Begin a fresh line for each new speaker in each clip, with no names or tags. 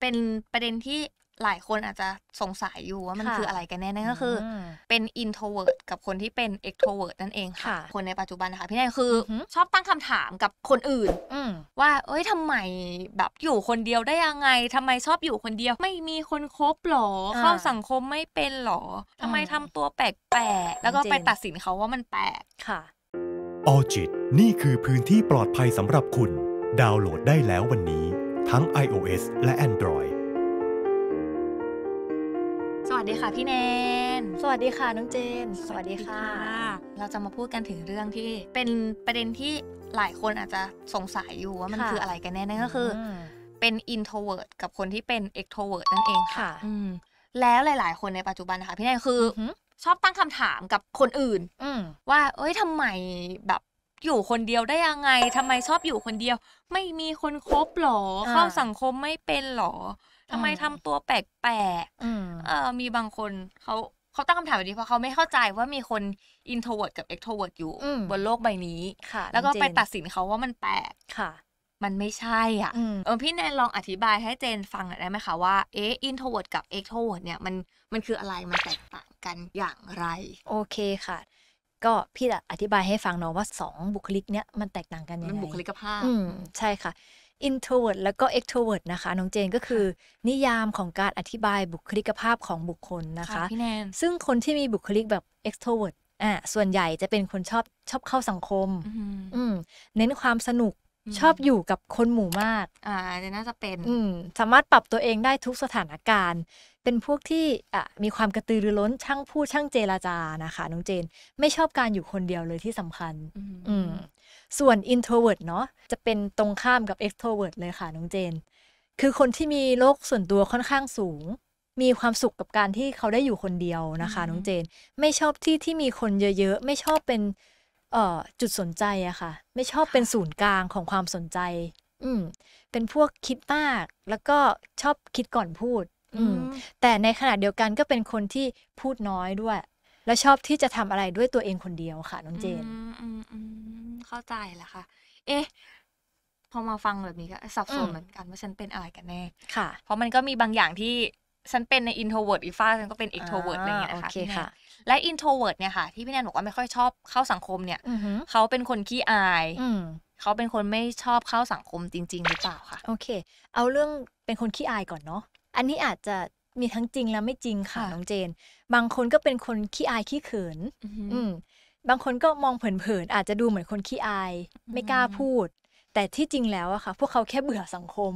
เป็นประเด็นที่หลายคนอาจจะสงสัยอยู่ ว่ามันคืออะไรกันแน่นั่นก็คือเป็น introvert กับคนที่เป็น extrovert นั่นเองค่ะ คนในปัจจุบันนะคะพี่แนนคือชอบตั้งคำถามกับคนอื่นว่าเอ้ยทำไมแบบอยู่คนเดียวได้ยังไง ทำไมชอบอยู่คนเดียว ไม่มีคนคบหรอ เข้าสังคมไม่เป็นหรอทำไมทำตัวแปลกๆแล้วก็ไปตัดสินเขาว่ามันแปลกค่ะออจิตนี่คือพื้นที่ปลอดภัยสำหรับคุณดาวน์โหลดได้แล้ววันนี้ทั้ง iOS และ Android สวัสดีค่ะพี่แนนสวัสดีค่ะ น้องเจน สวัสดีค่ะ เราจะมาพูดกันถึงเรื่องที่เป็นประเด็นที่หลายคนอาจจะสงสัยอยู่ว่ามันคืออะไรกันแน่นั่นก็คือเป็น introvert กับคนที่เป็น extrovert นั่นเองค่ะ แล้วหลายๆ คนในปัจจุบันนะคะพี่แนนคือ ชอบตั้งคำถามกับคนอื่นว่า เอ้ยทำไมแบบอยู่คนเดียวได้ยังไงทำไมชอบอยู่คนเดียว ไม่มีคนคบหรอ เข้าสังคมไม่เป็นหรอทำไมทำตัวแปลกๆเออมีบางคนเขาเขาตั้งคำถามแบบนี้เพราะเขาไม่เข้าใจว่ามีคนอินโทรเวิร์ดกับเอกโทรเวิร์ดอยู่ บนโลกใบนี้ แล้วก็ไปตัดสินเขาว่ามันแปลกค่ะ มันไม่ใช่อ่ะเออพี่แนนลองอธิบายให้เจนฟังหน่อยได้ไหมคะ ว่าเอออินโทรเวิร์ดกับเอกโทรเวิร์ดเนี่ย มันมันคืออะไร มันแตกต่างกันอย่างไร โอเคค่ะก็พี่จะอธิบายให้ฟังเนาะว่า 2 บุคลิกเนี้ยมันแตกต่างกันยังไงบุคลิกภาพอืมใช่ค่ะ introvert แล้วก็ extrovert นะคะ น้องเจนก็คือ นิยามของการอธิบายบุคลิกภาพของบุคคลนะคะพี่แนนซึ่งคนที่มีบุคลิกแบบ extrovert อ่าส่วนใหญ่จะเป็นคนชอบชอบเข้าสังคมอืมเน้นความสนุกชอบอยู่กับคนหมู่มาก อ่าน่าจะเป็นอืมสามารถปรับตัวเองได้ทุกสถานการณ์เป็นพวกที่มีความกระตือรือร้นช่างพูดช่างเจรจานะคะน้องเจน ไม่ชอบการอยู่คนเดียวเลยที่สำคัญอืส่วน introvert เนาะจะเป็นตรงข้ามกับ extrovert เลยค่ะน้องเจน คือคนที่มีโลกส่วนตัวค่อนข้างสูง มีความสุขกับการที่เขาได้อยู่คนเดียวนะคะน้องเจน ไม่ชอบที่ที่มีคนเยอะๆ ไม่ชอบเป็นเออจุดสนใจอะค่ะไม่ชอบเป็นศูนย์กลางของความสนใจ อืเป็นพวกคิดมาก แล้วก็ชอบคิดก่อนพูดอแต่ในขณะเดียวกันก็เป็นคนที่พูดน้อยด้วย แล้วชอบที่จะทำอะไรด้วยตัวเองคนเดียวค่ะน้องเจนเข้าใจละค่ะ เอ๊ะพอมาฟังแบบนี้ก็สับสนเหมือนกันว่าฉันเป็นอะไรกันแน่ค่ะเพราะมันก็มีบางอย่างที่ฉันเป็นในอินโทรเวิร์ดอีฟ้าฉันก็เป็นเอ็กโทรเวิร์ดอะไรอย่างเงี้ย่ะคะ่แและอินโทรเวิร์ดเนี่ยค่ะที่พี่แนนบอกว่าไม่ค่อยชอบเข้าสังคมเนี่ยเขาเป็นคนขี้อายเขาเป็นคนไม่ชอบเข้าสังคมจริง ๆ หรือเปล่าค่ะ โอเค เอาเรื่องเป็นคนขี้อายก่อนเนาะอันนี้อาจจะมีทั้งจริงและไม่จริงค่ะน้องเจน บางคนก็เป็นคนขี้อายขี้เขินอืบางคนก็มองเผินๆอาจจะดูเหมือนคนขี้อาย ไม่กล้าพูด แต่ที่จริงแล้วอะค่ะ พวกเขาแค่เบื่อสังคม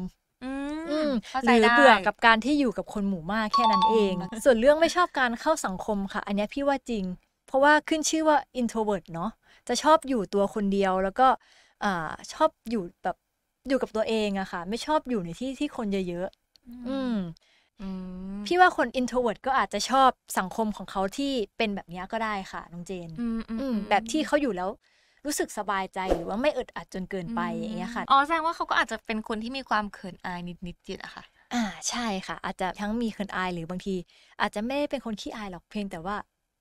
หรือเบื่อกับการที่อยู่กับคนหมู่มากแค่นั้นเอง ส่วนเรื่องไม่ชอบการเข้าสังคมค่ะ อันนี้พี่ว่าจริง เพราะว่าขึ้นชื่อว่า introvert เนาะจะชอบอยู่ตัวคนเดียวแล้วก็ชอบอยู่แบบอยู่กับตัวเองอะค่ะ ไม่ชอบอยู่ในที่ที่คนเยอะอืมพี่ว่าคนอินโทรเวิร์ดก็อาจจะชอบสังคมของเขาที่เป็นแบบนี้ก็ได้ค่ะน้องเจนแบบที่เขาอยู่แล้วรู้สึกสบายใจหรือว่าไม่อึดอัดจนเกินไปอย่างเงี้ยค่ะอ๋อแสดงว่าเขาก็อาจจะเป็นคนที่มีความเขินอายนิดๆจิตอะค่ะ อ่าใช่ค่ะ อาจจะทั้งมีเขินอายหรือบางที อาจจะไม่ได้เป็นคนขี้อายหรอกเพียงแต่ว่า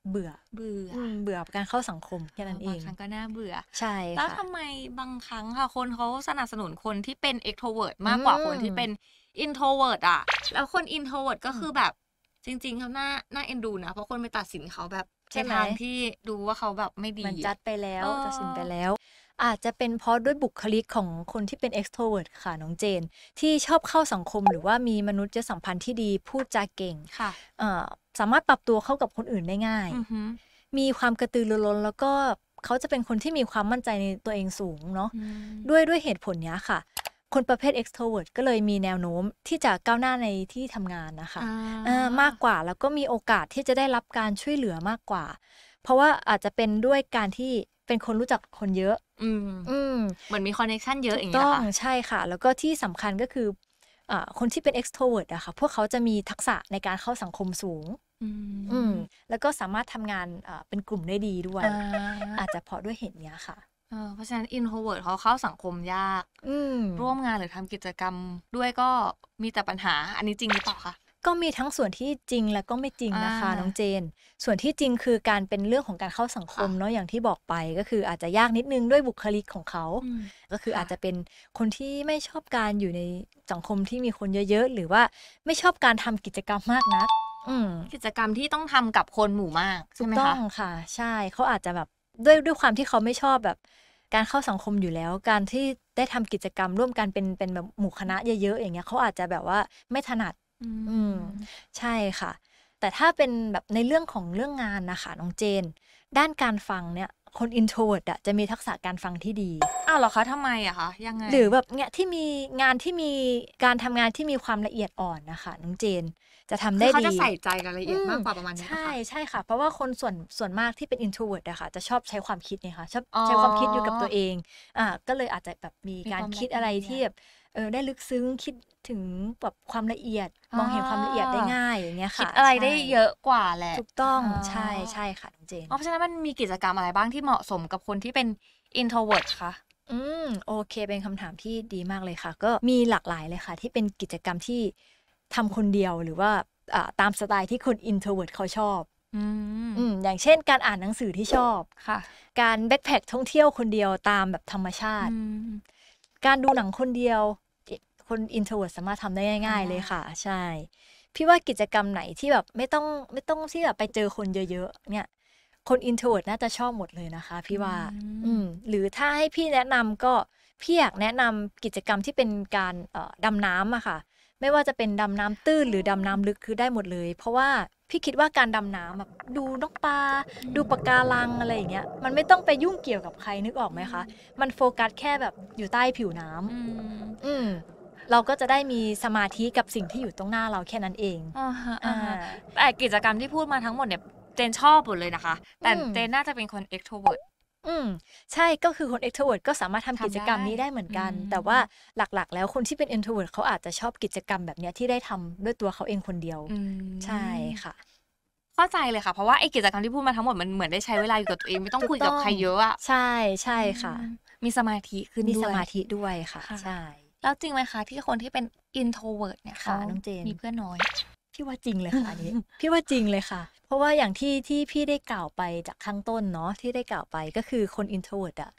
เบื่อ เบื่อ เบื่อการเข้าสังคมแค่นั้นเองบางครั้งก็น่าเบื่อ ใช่ แล้วทำไมบางครั้งค่ะ คนเขาสนับสนุนคนที่เป็นเอ็กโทรเวิร์ดมากกว่าคนที่เป็นอินโทรเวิร์ดอ่ะ แล้วคนอินโทรเวิร์ดก็คือแบบ จริงๆเขาหน้าหน้าเอ็นดูนะ เพราะคนไปตัดสินเขาแบบในทางที่ดูว่าเขาแบบไม่ดี มันจัดไปแล้ว ตัดสินไปแล้วอาจจะเป็นเพราะด้วยบุคลิกของคนที่เป็น extrovert ค่ะ น้องเจนที่ชอบเข้าสังคมหรือว่ามีมนุษยสัมพันธ์ที่ดี พูดจาเก่งค่ะสามารถปรับตัวเข้ากับคนอื่นได้ง่ายมีความกระตือรือร้น แล้วก็เขาจะเป็นคนที่มีความมั่นใจในตัวเองสูงเนาะด้วยด้วยเหตุผลนี้ค่ะ คนประเภท extrovert ก็เลยมีแนวโน้มที่จะก้าวหน้าในที่ทำงานนะคะะมากกว่าแล้วก็มีโอกาสที่จะได้รับการช่วยเหลือมากกว่า เพราะว่าอาจจะเป็นด้วยการที่เป็นคนรู้จักคนเยอะอืมอืมเหมือนมีคอนเนคชันเยอะอย่างเงี้ยต้องใช่ค่ะ แล้วก็ที่สำคัญก็คือคนที่เป็น extrovert อะค่ะพวกเขาจะมีทักษะในการเข้าสังคมสูงอืมแล้วก็สามารถทำงานเป็นกลุ่มได้ดีด้วย อาจจะเพราะด้วยเหตุนี้ค่ะเพราะฉะนั้น introvert เขาเข้าสังคมยากร่วมงานหรือทำกิจกรรมด้วยก็มีแต่ปัญหาอันนี้จริงหรือเปล่าคะก็มีทั้งส่วนที่จริงและก็ไม่จริงนะคะน้องเจน ส่วนที่จริงคือการเป็นเรื่องของการเข้าสังคมเนาะอย่างที่บอกไป ก็คืออาจจะยากนิดนึงด้วยบุคลิกของเขา ก็คืออาจจะเป็นคนที่ไม่ชอบการอยู่ในสังคมที่มีคนเยอะๆ หรือว่าไม่ชอบการทำกิจกรรมมากนักกิจกรรมที่ต้องทำกับคนหมู่มาก ใช่ไหมคะต้องค่ะ ใช่ เขาอาจจะแบบด้วยด้วยความที่เขาไม่ชอบแบบ การเข้าสังคมอยู่แล้ว การที่ได้ทำกิจกรรมร่วมกันเป็นเป็นแบบหมู่คณะเยอะๆอย่างเงี้ยเขาอาจจะแบบว่าไม่ถนัดอืมใช่ค่ะ แต่ถ้าเป็นแบบในเรื่องของเรื่องงานนะคะน้องเจน ด้านการฟังเนี่ยคนอินโทรดอะจะมีทักษะการฟังที่ดีอ้าวเหรอคะทำไมอะคะยังไงหรือแบบเนี่ยที่มีงานที่มีการทำงานที่มีความละเอียดอ่อนนะคะน้องเจนจะทำได้ดีเขาจะใส่ใจรายละเอียดมากกว่าประมาณนี้ค่ะใช่ใช่ค่ะเพราะว่าคนส่วนส่วนมากที่เป็นอินโทรดอะค่ะจะชอบใช้ความคิดเนี่ยค่ะชอบใช้ความคิดอยู่กับตัวเองอ่าก็เลยอาจจะแบบมีการคิดอะไรที่แบบเออได้ลึกซึ้ง คิดถึงแบบความละเอียดมองเห็นความละเอียดได้ง่ายอย่างเงี้ยค่ะคิดอะไรได้เยอะกว่าแหละถูกต้องใช่ใช่ค่ะเจนเพราะฉะนั้นมันมีกิจกรรมอะไรบ้างที่เหมาะสมกับคนที่เป็น introvert คะอืมโอเคเป็นคำถามที่ดีมากเลยค่ะ ก็มีหลากหลายเลยค่ะ ที่เป็นกิจกรรมที่ทำคนเดียวหรือว่าตามสไตล์ที่คน introvert เขาชอบอืมอย่างเช่น การอ่านหนังสือที่ชอบค่ะการแบ็คแพคท่องเที่ยวคนเดียวตามแบบธรรมชาติการดูหนังคนเดียวคนอินโทรเวิร์ดสามารถทำได้ง่าย ๆ เลยค่ะใช่พี่ว่ากิจกรรมไหนที่แบบไม่ต้องไม่ต้องที่แบบไปเจอคนเยอะๆเนี่ย คนอินโทรเวิร์ดน่าจะชอบหมดเลยนะคะ พี่ว่าอืมหรือถ้าให้พี่แนะนำก็พี่อยากแนะนำกิจกรรมที่เป็นการดำน้ำอะค่ะ ไม่ว่าจะเป็นดำน้ำตื้นหรือดำน้ำลึกคือได้หมดเลย เพราะว่าพี่คิดว่าการดำน้ำแบบดูนกปลาดูปะการังอะไรอย่างเงี้ยมันไม่ต้องไปยุ่งเกี่ยวกับใครนึกออกไหมคะมันโฟกัสแค่แบบอยู่ใต้ผิวน้ำ อืมเราก็จะได้มีสมาธิกับสิ่งที่อยู่ตรงหน้าเราแค่นั้นเอง แต่กิจกรรมที่พูดมาทั้งหมดเนี่ยเจนชอบหมดเลยนะคะ แต่เจนน่าจะเป็นคน extrovert อืมใช่ก็คือคน extrovert ก็สามารถทำกิจกรรมนี้ได้เหมือนกัน แต่ว่าหลัก ๆ แล้วคนที่เป็น introvert เขาอาจจะชอบกิจกรรมแบบนี้ที่ได้ทำด้วยตัวเขาเองคนเดียวใช่ค่ะ เข้าใจเลยค่ะ เพราะว่าไอ้กิจกรรมที่พูดมาทั้งหมดมันเหมือนได้ใช้เวลาอยู่กับตัวเองไม่ต้องคุยกับใครเยอะอะใช่ใช่ค่ะ มีสมาธิขึ้นมีสมาธิด้วยค่ะ ใช่แล้วจริงไหมคะที่คนที่เป็น introvert เนี่ยค่ะน้องเจน มีเพื่อนน้อย พี่ว่าจริงเลยค่ะอันนี้ พี่ว่าจริงเลยค่ะ เพราะว่าอย่างที่ที่พี่ได้กล่าวไปจากข้างต้นเนาะที่ได้กล่าวไปก็คือคน introvert อะ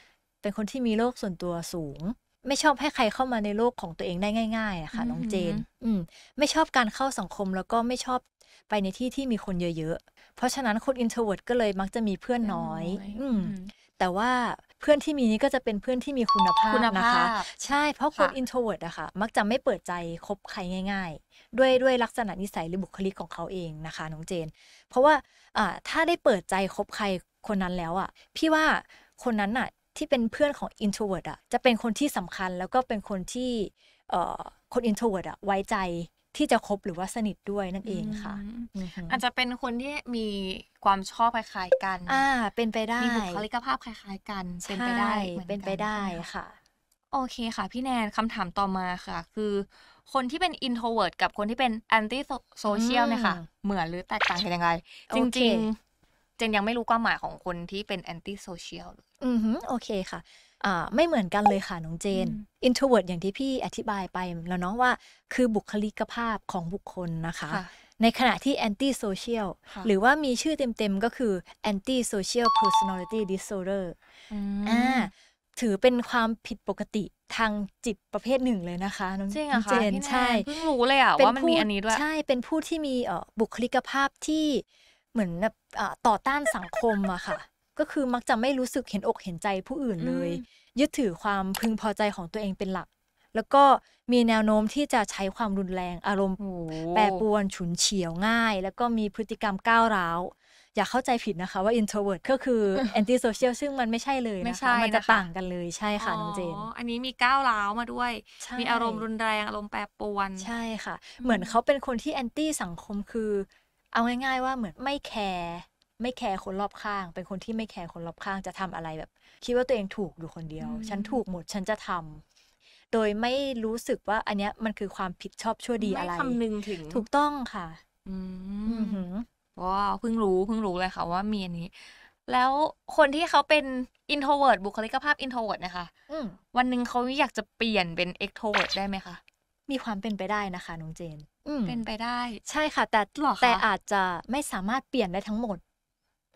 เป็นคนที่มีโลกส่วนตัวสูง ไม่ชอบให้ใครเข้ามาในโลกของตัวเองได้ง่ายๆอะค่ะน้องเจน อืมไม่ชอบการเข้าสังคมแล้วก็ไม่ชอบไปในที่ที่มีคนเยอะ ๆเพราะฉะนั้นคน introvert ก็เลยมักจะมีเพื่อนน้อย อืมแต่ว่าพื่อนที่มีนี้ก็จะเป็นเพื่อนที่มีคุณภาพนะคะ ใช่เพราะคนอินโทรเวิร์ดอะค่ะมักจะไม่เปิดใจคบใครง่ายๆ ด้วยด้วยลักษณะนิสัยหรือบุคลิกของเขาเองนะคะน้องเจน เพราะว่าถ้าได้เปิดใจคบใครคนนั้นแล้วอะพี่ว่าคนนั้นอะที่เป็นเพื่อนของอินโทรเวิร์ดอะจะเป็นคนที่สำคัญแล้วก็เป็นคนที่คนอินโทรเวิร์ดอะไว้ใจที่จะคบหรือว่าสนิทด้วยนั่นเองค่ะอาจจะเป็นคนที่มีความชอบคล้าย ๆกัน อ่า เป็นไปได้มีบุคลิกภาพคล้าย ๆ กัน เป็นไปได้เป็นไปได้ค่ะ โอเคค่ะ พี่แนนคำถามต่อมาค่ะ คือ คนที่เป็นอินโทรเวิร์ดกับคนที่เป็นแอนตี้โซเชียลเนี่ยค่ะ เหมือนหรือแตกต่างกันยังไง จริงๆเจนยังไม่รู้ความหมายของคนที่เป็นแอนตี้โซเชียลอือฮึโอเคค่ะไม่เหมือนกันเลยค่ะ น้องเจน introvert อย่างที่พี่อธิบายไปแล้วเนาะว่าคือบุคลิกภาพของบุคคลนะคะ ในขณะที่ anti social หรือว่ามีชื่อเต็มๆก็คือ anti social personality disorder อ่าถือเป็นความผิดปกติทางจิตประเภทหนึ่งเลยนะคะน้องเจนใช่เพิ่งรู้เลยอ่ะ ว่ามันมีอันนี้ด้วย ใช่เป็นผู้ที่มีบุคลิกภาพที่เหมือนต่อต้านสังคมอะค่ะก็คือมักจะไม่รู้สึกเห็นอกเห็นใจผู้อื่นเลย ยึดถือความพึงพอใจของตัวเองเป็นหลัก แล้วก็มีแนวโน้มที่จะใช้ความรุนแรง อารมณ์แปรปรวนฉุนเฉียวง่าย แล้วก็มีพฤติกรรมก้าวร้าวอย่าเข้าใจผิดนะคะว่า introvert ก็คือ anti social ซึ่งมันไม่ใช่เลยนะคะมันจะต่างกันเลยใช่ค่ะ น้องเจนอันนี้มีก้าวร้าวมาด้วยมีอารมณ์รุนแรง อารมณ์แปรปรวนใช่ค่ะ เหมือนเขาเป็นคนที่ anti สังคมคือเอาง่ายๆว่าเหมือนไม่แคร์ไม่แคร์คนรอบข้าง เป็นคนที่ไม่แคร์คนรอบข้างจะทำอะไรแบบ คิดว่าตัวเองถูกอยู่คนเดียว ฉันถูกหมดฉันจะทำ โดยไม่รู้สึกว่า อันนี้มันคือความผิดชอบชั่วดีอะไรไม่คำนึงถึง ถูกต้องค่ะ อืมว้าวเพิ่งรู้เพิ่งรู้เลยค่ะว่ามีอันนี้ แล้วคนที่เขาเป็นอินโทรเวิร์ดบุคลิกภาพอินโทรเวิร์ดนะคะวันหนึ่งเขาอยากจะเปลี่ยนเป็นเอ็กโทรเวิร์ดได้ไหมคะ มีความเป็นไปได้นะคะน้องเจนเป็นไปได้ ใช่ค่ะ แต่แต่อาจจะไม่สามารถเปลี่ยนได้ทั้งหมด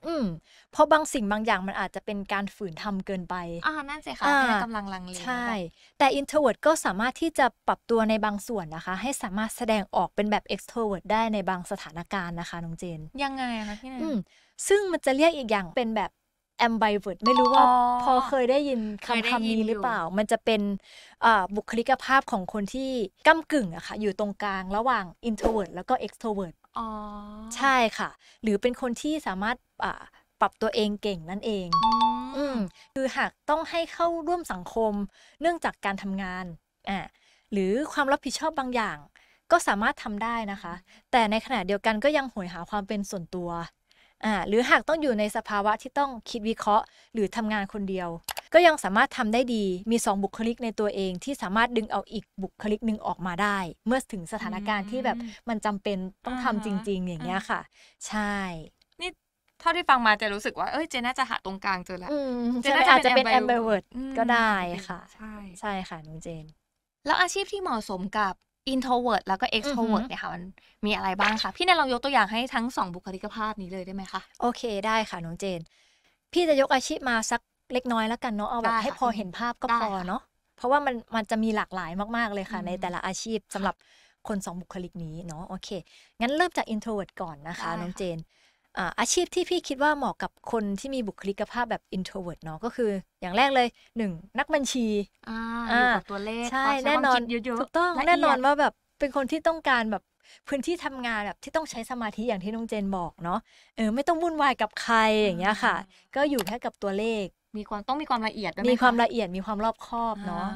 อืม เพราะบางสิ่งบางอย่างมันอาจจะเป็นการฝืนทำเกินไป อ่านั่นสิคะแค่กำลังลังเลใช่ แต่ introvert ก็สามารถที่จะปรับตัวในบางส่วนนะคะ ให้สามารถแสดงออกเป็นแบบ extrovert ได้ในบางสถานการณ์นะคะ น้องเจน ยังไงคะพี่นันซึ่งมันจะเรียกอีกอย่างเป็นแบบ ambivert ไม่รู้ว่าพอเคยได้ยินคำคำนี้หรือเปล่า มันจะเป็นบุคลิกภาพของคนที่ก้ากึ่งอะคะ่ะอยู่ตรงกลางระหว่าง introvert แล้วก็ extrovert ใช่ค่ะ หรือเป็นคนที่สามารถปรับตัวเองเก่งนั่นเองอืมคือหากต้องให้เข้าร่วมสังคมเนื่องจากการทำงานอ่าหรือความรับผิดชอบบางอย่าง ก็สามารถทำได้นะคะ แต่ในขณะเดียวกันก็ยังหวยหาความเป็นส่วนตัว อ่าหรือหากต้องอยู่ในสภาวะที่ต้องคิดวิเคราะห์ หรือทำงานคนเดียวก็ยังสามารถทำได้ดี มี 2 บุคลิกในตัวเองที่สามารถดึงเอาอีกบุคลิกหนึ่งออกมาได้ เมื่อถึงสถานการณ์ที่แบบมันจำเป็นต้องทำจริงๆ อย่างเงี้ยค่ะ ใช่ นี่ เท่าที่ฟังมาจะรู้สึกว่าเอ้ยเจน่าจะหาตรงกลางเจอแล้วเจน่าอาจจะเป็นแอมเบอร์เวิร์ดก็ได้ค่ะ ใช่ใช่ค่ะนุ้งเจน แล้วอาชีพที่เหมาะสมกับอินโทรเวิร์ดแล้วก็เอ็กโทรเวิร์ดเนี่ยค่ะมันมีอะไรบ้างคะพี่แนนลองยกตัวอย่างให้ทั้งสองบุคลิกภาพนี้เลยได้ไหมคะโอเคได้ค่ะน้องเจน พี่จะยกอาชีพมาสักเล็กน้อยแล้วกันเนาะเอาแบบให้พอเห็นภาพก็พอเนาะเพราะว่ามันมันจะมีหลากหลายมาก ๆเลยค่ะ ในแต่ละอาชีพสำหรับคนสองบุคลิกนี้เนาะโอเค งั้นเริ่มจาก introvert ก่อนนะคะ น้องเจนอาชีพที่พี่คิดว่าเหมาะกับคนที่มีบุคลิกภาพแบบ introvert เนาะก็คือ อย่างแรกเลยหนึ่ง นักบัญชีอยู่กับตัวเลขใช่แน่นอนถูกต้องแน่นอนว่าแบบเป็นคนที่ต้องการแบบพื้นที่ทำงานแบบที่ต้องใช้สมาธิอย่างที่น้องเจนบอกเนาะเออไม่ต้องวุ่นวายกับใครอย่างเงี้ยค่ะ ก็อยู่แค่กับตัวเลขมีความต้องมีความละเอียดมีความละเอียดมีความรอบคอบเนาะ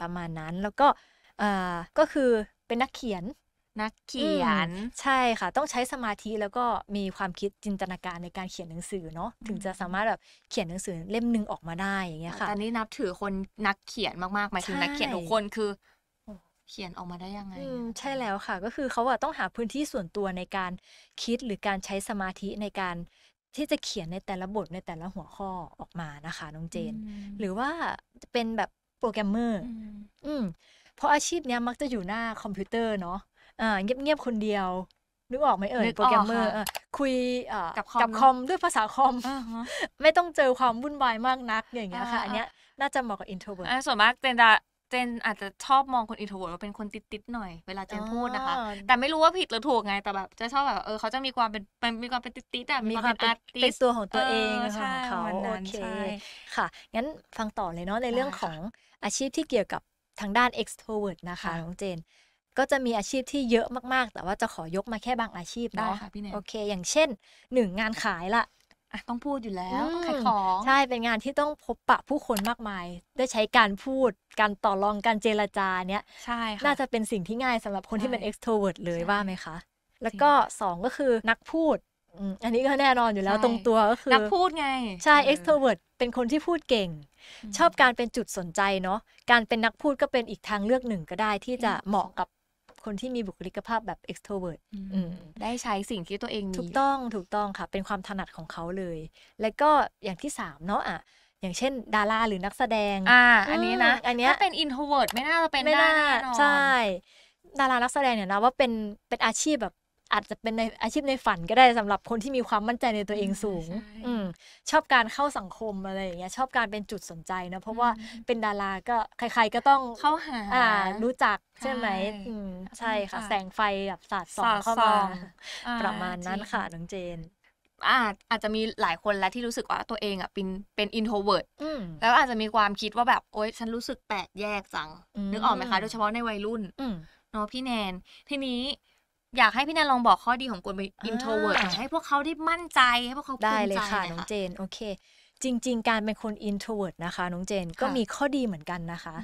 ประมาณนั้นแล้วก็อ่าก็คือเป็นนักเขียน นักเขียน ใช่ค่ะ ต้องใช้สมาธิแล้วก็มีความคิดจินตนาการในการเขียนหนังสือเนาะถึงจะสามารถแบบเขียนหนังสือเล่มหนึ่งออกมาได้อย่างเงี้ยค่ะตอนนี้นับถือคนนักเขียนมากๆหมายถึง นักเขียนทุกคน คือ เขียนออกมาได้ยังไงใช่แล้วค่ะ ก็คือเขาอะต้องหาพื้นที่ส่วนตัวในการคิดหรือการใช้สมาธิในการที่จะเขียนในแต่ละบทในแต่ละหัวข้อออกมานะคะ น้องเจน หรือว่าจะเป็นแบบโปรแกรมเมอร์อืมเพราะอาชีพเนี้ยมักจะอยู่หน้าคอมพิวเตอร์เนาะอ่าเงียบๆ คนเดียวนึกออกไหมเอ่ยโปรแกรมเมอร์คุยกับคอม ด้วยภาษาคอม ไม่ต้องเจอความวุ่นวายมากนักอย่างเงี้ยค่ะ อันเนี้ยน่าจะเหมาะกับ introvert ส่วนมากเจนจะเจนอาจจะชอบมองคนอินโทรเวิร์ดว่าเป็นคนติดติดหน่อย เวลาเจนพูดนะคะ แต่ไม่รู้ว่าผิดหรือถูกไง แต่แบบจะชอบแบบ เออเขาจะมีความเป็นมีความเป็นติดติแต่มีความเป็นอาร์ติสตัวของตัวเองของเขาโอเคค่ะ งั้นฟังต่อเลยเนาะ ในเรื่องของอาชีพที่เกี่ยวกับทางด้าน extrovert นะคะน้องเจน ก็จะมีอาชีพที่เยอะมากๆ แต่ว่าจะขอยกมาแค่บางอาชีพเนาะโอเค อย่างเช่นหนึ่งงานขายละต้องพูดอยู่แล้วขายของ ใช่ เป็นงานที่ต้องพบปะผู้คนมากมาย ได้ใช้การพูด การต่อรองการเจรจาเนี้ยใช่ค่ะน่าจะเป็นสิ่งที่ง่ายสำหรับคนที่เป็น extrovert เลยว่าไหมคะ แล้วก็ 2 ก็คือนักพูดอันนี้ก็แน่นอนอยู่แล้วตรงตัวก็คือนักพูดไง ใช่ extrovert เป็นคนที่พูดเก่ง ชอบการเป็นจุดสนใจเนาะ การเป็นนักพูดก็เป็นอีกทางเลือกหนึ่งก็ได้ที่จะเหมาะกับคนที่มีบุคลิกภาพแบบ extrovert ได้ใช้สิ่งที่ตัวเองมี ถูกต้อง ถูกต้องค่ะ เป็นความถนัดของเขาเลย และก็อย่างที่สามเนาะอ่ะ อย่างเช่น ดารา หรือนักแสดง อ่า อันนี้นะ อันนี้ถ้าเป็น introvert ไม่น่าจะเป็นได้แน่นอน ใช่ ดารานักแสดงเนี่ยนะว่าเป็น เป็นอาชีพแบบอาจจะเป็นในอาชีพในฝันก็ได้สำหรับคนที่มีความมั่นใจในตัวเองสูงอชอบการเข้าสังคมอะไรอย่างเงี้ยชอบการเป็นจุดสนใจนะเพราะว่าเป็นดาราก็ใครๆก็ต้องเข้าหารู้จักใช่ไหมใช่ค่ะ แสงไฟแบบสาดส่องเข้ามาประมาณนั้นค่ะน้องเจนอาจอาจจะมีหลายคนแล้วที่รู้สึกว่าตัวเองอ่ะเป็นเป็นอินโทรเวิร์ดแล้วอาจจะมีความคิดว่าแบบ โอ๊ย ฉันรู้สึกแปลกแยกจังนึกออกไหมคะโดยเฉพาะในวัยรุ่นเนาะพี่แนนทีนี้อยากให้พี่แนนลองบอกข้อดีของคนเป็นอินโทรเวิร์ดให้พวกเขาได้มั่นใจให้พวกเขาได้เลยค่ะ น้องเจน โอเค จริง ๆ การเป็นคนอินโทรเวิร์ดนะคะน้องเจนก็มีข้อดีเหมือนกันนะคะ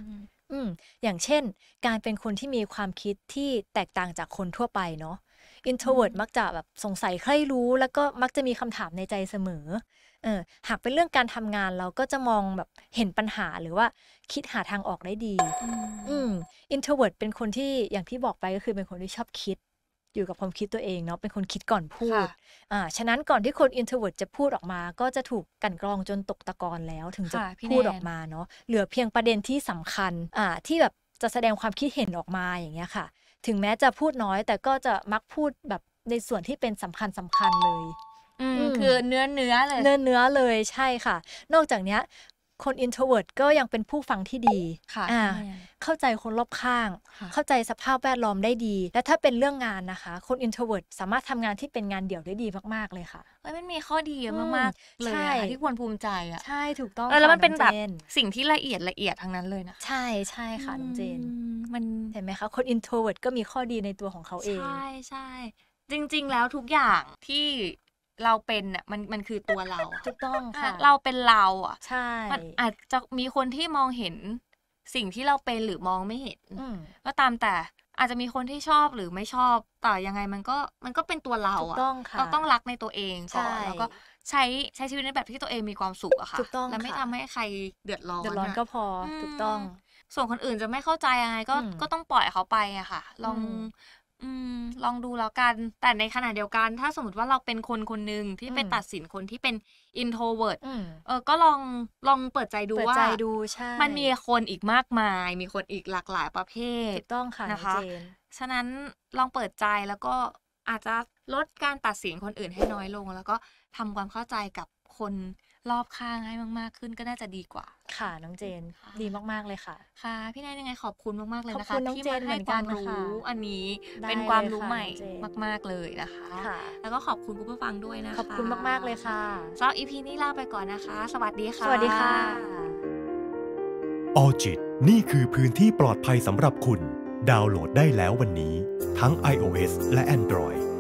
อืมอย่างเช่นการเป็นคนที่มีความคิดที่แตกต่างจากคนทั่วไปเนาะอินโทรเวิร์ดมักจะแบบสงสัยใครรู้ แล้วก็มักจะมีคำถามในใจเสมอเออหากเป็นเรื่องการทำงานเราก็จะมองแบบเห็นปัญหาหรือว่า คิดหาทางออกได้ดี อืมอินโทรเวิร์ดเป็นคนที่อย่างที่บอกไปก็คือเป็นคนที่ชอบคิดอยู่กับความคิดตัวเองเนาะเป็นคนคิดก่อนพูดอ่าฉะนั้นก่อนที่คนอินเทอร์เวิร์ดจะพูดออกมา ก็จะถูกกันกรองจนตกตะกอนแล้ว ถึงจะพูดออกมาเนาะเหลือเพียงประเด็นที่สำคัญอ่าที่แบบจะแสดงความคิดเห็นออกมาอย่างเงี้ยค่ะ ถึงแม้จะพูดน้อย แต่ก็จะมักพูดแบบในส่วนที่เป็นสำคัญสำคัญเลยคือเนื้อเนื้อเลยเนื้อเนื้อเลยใช่ค่ะ นอกจากนี้คนอินโทรเวิร์ดก็ยังเป็นผู้ฟังที่ดี ค่ะ เข้าใจคนรอบข้าง เข้าใจสภาพแวดล้อมได้ดี และถ้าเป็นเรื่องงานนะคะ คนอินโทรเวิร์ดสามารถทำงานที่เป็นงานเดี่ยวได้ดีมากๆเลยค่ะ้มันมีข้อดีเยอะมากๆเลยที่ควรภูมิใจอ่ะใช่ ถูกต้องแล้วมันเป็นแบบสิ่งที่ละเอียดละเอียดทั้งนั้นเลยนะ ใช่ใช่ค่ะน้องเจนมันเห็นไหมคะ คนอินโทรเวิร์ดก็มีข้อดีในตัวของเขาเอง ใช่ใช่ จริง ๆ แล้วทุกอย่างที่เราเป็นเนี่ยมันมันคือตัวเราถูกต้องค่ะ เราเป็นเรา อ่ะใช่มันอาจจะมีคนที่มองเห็น สิ่งที่เราเป็นหรือมองไม่เห็นก็ตามแต่ อาจจะมีคนที่ชอบหรือไม่ชอบแต่ยังไงมันก็มันก็เป็นตัวเราอ่ะเราต้องรักในตัวเองก่อนแล้วก็ใช้ใช้ชีวิตในแบบที่ตัวเองมีความสุขอะค่ะถูกต้องแล้วไม่ทำให้ใครเดือดร้อนเดือดร้อนก็พอถูกต้อง ส่วนคนอื่นจะไม่เข้าใจยังไงก็ก็ต้องปล่อยเขาไปอะค่ะ ลองอืม ลองดูแล้วกันแต่ในขณะเดียวกัน ถ้าสมมติว่าเราเป็นคนคนหนึ่งที่ไปตัดสินคนที่เป็น introvert เออก็ลองลองเปิดใจดูว่ามันมีคนอีกมากมาย มีคนอีกหลากหลายประเภทถูกต้องค่ะนะคะฉะนั้นลองเปิดใจแล้วก็อาจจะลดการตัดสินคนอื่นให้น้อยลง แล้วก็ทำความเข้าใจกับคนรอบข้างให้มากๆขึ้นก็น่าจะดีกว่า ค่ะน้องเจนดีมากๆเลยค่ะ ค่ะพี่นายยังไงขอบคุณมากๆเลยนะคะที่มาให้ความรู้อันนี้เป็นความรู้ใหม่มากๆเลยนะคะ แล้วก็ขอบคุณคุณผู้ฟังด้วยนะคะขอบคุณมากๆเลยค่ะสำหรับอีพีนี้ลาไปก่อนนะคะ สวัสดีค่ะสวัสดีค่ะออจิตนี่คือพื้นที่ปลอดภัยสำหรับคุณ ดาวน์โหลดได้แล้ววันนี้ทั้ง iOS และ Android